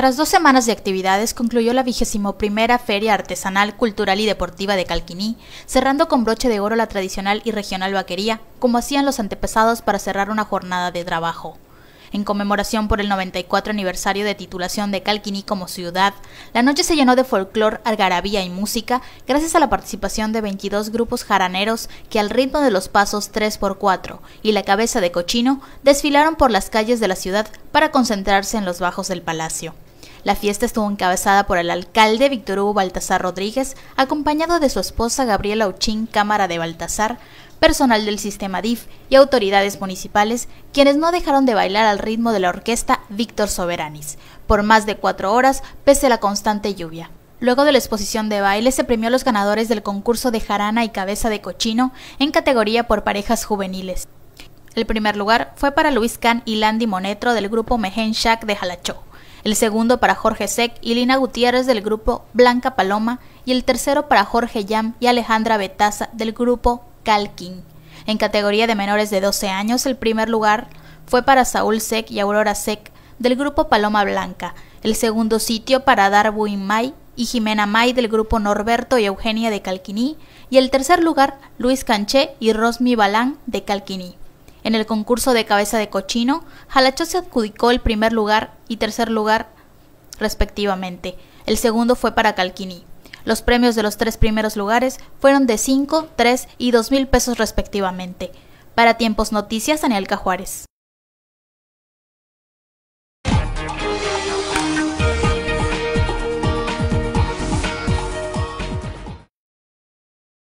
Tras dos semanas de actividades concluyó la vigésimo Feria Artesanal, Cultural y Deportiva de Calquiní, cerrando con broche de oro la tradicional y regional vaquería, como hacían los antepasados para cerrar una jornada de trabajo. En conmemoración por el 94 aniversario de titulación de Calquiní como ciudad, la noche se llenó de folclor, algarabía y música gracias a la participación de 22 grupos jaraneros que al ritmo de los pasos 3x4 y la cabeza de cochino desfilaron por las calles de la ciudad para concentrarse en los bajos del palacio. La fiesta estuvo encabezada por el alcalde Víctor Hugo Baltasar Rodríguez, acompañado de su esposa Gabriela Uchín Cámara de Baltasar, personal del sistema DIF y autoridades municipales, quienes no dejaron de bailar al ritmo de la orquesta Víctor Soberanis, por más de cuatro horas pese a la constante lluvia. Luego de la exposición de baile se premió a los ganadores del concurso de jarana y cabeza de cochino en categoría por parejas juveniles. El primer lugar fue para Luis Can y Landy Monetro del grupo Mehen Shack de Jalachó el segundo para Jorge Sec y Lina Gutiérrez del grupo Blanca Paloma y el tercero para Jorge Yam y Alejandra Betaza del grupo Calquín. En categoría de menores de 12 años, el primer lugar fue para Saúl Sec y Aurora Sec del grupo Paloma Blanca, el segundo sitio para Darwin May y Jimena May del grupo Norberto y Eugenia de Calquiní, y el tercer lugar Luis Canché y Rosmi Balán de Calquiní. En el concurso de cabeza de cochino, Jalacho se adjudicó el primer lugar y tercer lugar respectivamente. El segundo fue para Calquini. Los premios de los tres primeros lugares fueron de 5, 3 y 2 mil pesos respectivamente. Para Tiempos Noticias, Daniel Cajuárez.